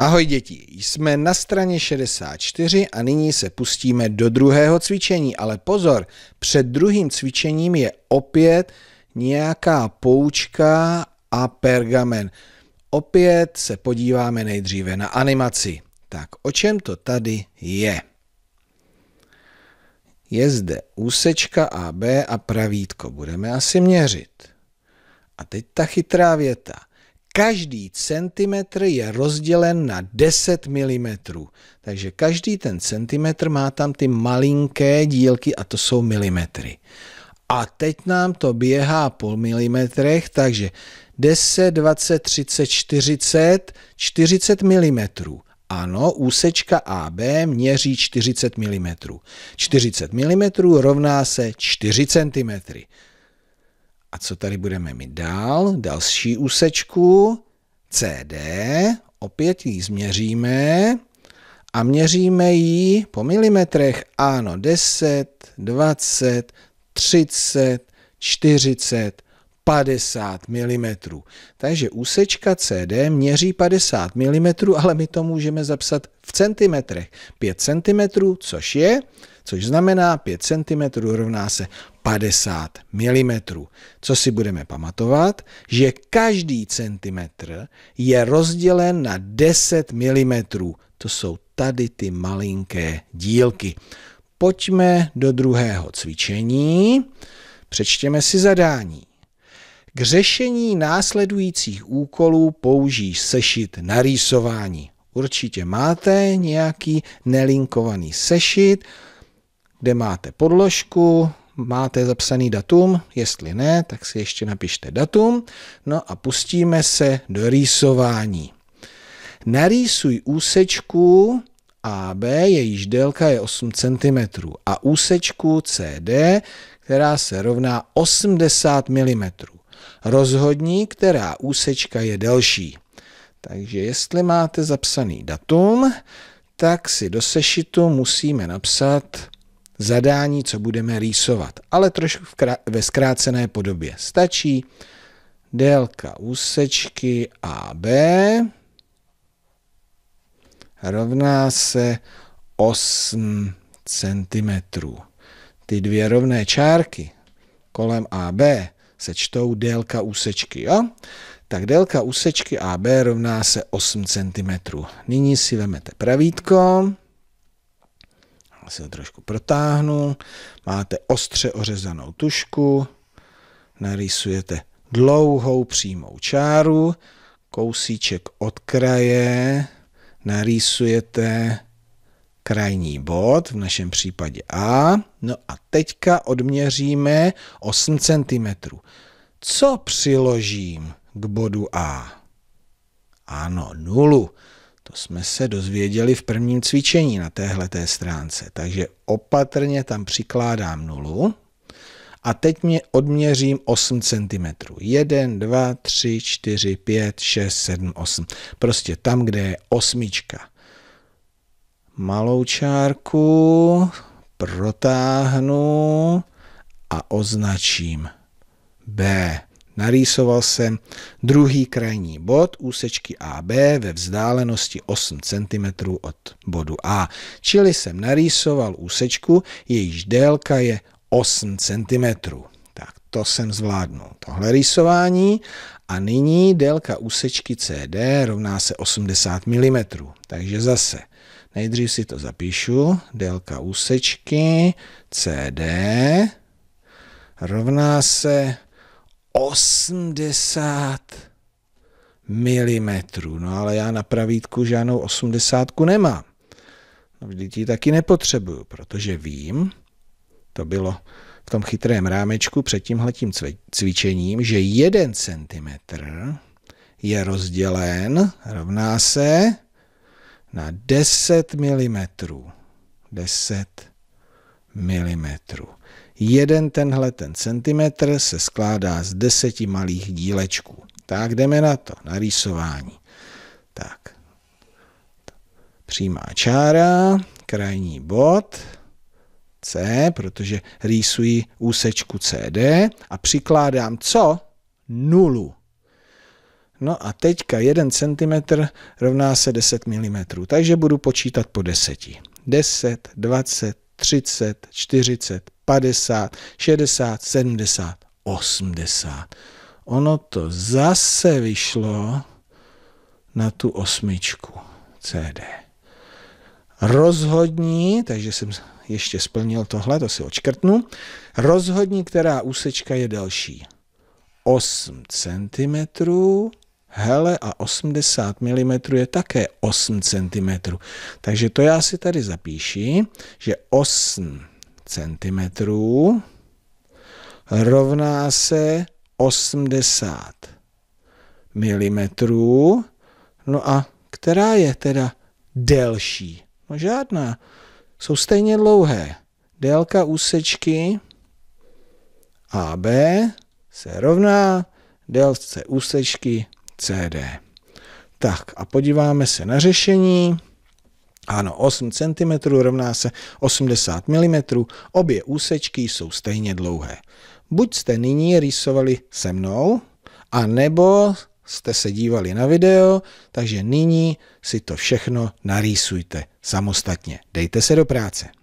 Ahoj děti, jsme na straně 64 a nyní se pustíme do druhého cvičení, ale pozor, před druhým cvičením je opět nějaká poučka a pergamen. Opět se podíváme nejdříve na animaci. Tak o čem to tady je? Je zde úsečka AB a pravítko. Budeme asi měřit. A teď ta chytrá věta každý centimetr je rozdělen na 10 mm. Takže každý ten centimetr má tam ty malinké dílky a to jsou milimetry. A teď nám to běhá po milimetrech, takže 10, 20, 30, 40, 40 mm. Ano, úsečka AB měří 40 mm. 40 mm rovná se 4 cm. A co tady budeme mít dál? Další úsečku CD, opět ji změříme a měříme ji po milimetrech. Ano, 10, 20, 30, 40, 50 mm. Takže úsečka CD měří 50 mm, ale my to můžeme zapsat centimetrech. 5 cm, což je, což znamená 5 cm rovná se 50 mm. Co si budeme pamatovat? Že každý centimetr je rozdělen na 10 mm. To jsou tady ty malinké dílky. Pojďme do druhého cvičení. Přečtěme si zadání. K řešení následujících úkolů použij sešit na rýsování. Určitě máte nějaký nelinkovaný sešit, kde máte podložku, máte zapsaný datum, jestli ne, tak si ještě napište datum, no a pustíme se do rýsování. Narýsuj úsečku AB, jejíž délka je 8 cm a úsečku CD, která se rovná 80 mm. Rozhodni, která úsečka je delší. Takže jestli máte zapsaný datum, tak si do sešitu musíme napsat zadání, co budeme rýsovat, ale trošku ve zkrácené podobě. Stačí délka úsečky AB rovná se 8 cm. Ty dvě rovné čárky kolem AB se čtou délka úsečky. Jo? tak délka úsečky AB rovná se 8 cm. Nyní si vezmete pravítko, si ho trošku protáhnu, máte ostře ořezanou tušku, narýsujete dlouhou přímou čáru, kousíček od kraje, narýsujete krajní bod, v našem případě A. No a teďka odměříme 8 cm. Co přiložím? k bodu A. Ano, nulu. To jsme se dozvěděli v prvním cvičení na téhle té stránce. Takže opatrně tam přikládám nulu. A teď mě odměřím 8 cm. 1, 2, 3, 4, 5, 6, 7, 8. Prostě tam, kde je osmička. Malou čárku protáhnu a označím B. Narýsoval jsem druhý krajní bod úsečky AB ve vzdálenosti 8 cm od bodu A. Čili jsem narýsoval úsečku, jejíž délka je 8 cm. Tak to jsem zvládnul, tohle rýsování. A nyní délka úsečky CD rovná se 80 mm. Takže zase Nejdřív si to zapíšu. Délka úsečky CD rovná se 80 milimetrů. No ale já na pravítku žádnou 80 nemám. No vždyť ji taky nepotřebuju, protože vím, to bylo v tom chytrém rámečku před tímhletím cvičením, že jeden centimetr je rozdělen, rovná se na 10 mm. 10 mm. Jeden tenhle ten centimetr se skládá z deseti malých dílečků. Tak jdeme na to, na rýsování. Tak, přímá čára, krajní bod, C, protože rýsuji úsečku CD a přikládám co? Nulu. No a teďka 1 cm rovná se 10 mm, takže budu počítat po 10. 10, 20, 30, 40, 50, 60, 70, 80. Ono to zase vyšlo na tu osmičku CD. Rozhodní, takže jsem ještě splnil tohle, to si očkrtnu. Rozhodní, která úsečka je delší. 8 cm, hele a 80 mm je také 8 cm. Takže to já si tady zapíši, že 8 cm rovná se 80 mm. No a která je teda delší? No žádná. Jsou stejně dlouhé. Délka úsečky AB se rovná délce úsečky CD. Tak a podíváme se na řešení. Ano, 8 cm rovná se 80 mm, obě úsečky jsou stejně dlouhé. Buď jste nyní rýsovali se mnou, a nebo jste se dívali na video, takže nyní si to všechno narýsujte samostatně. Dejte se do práce.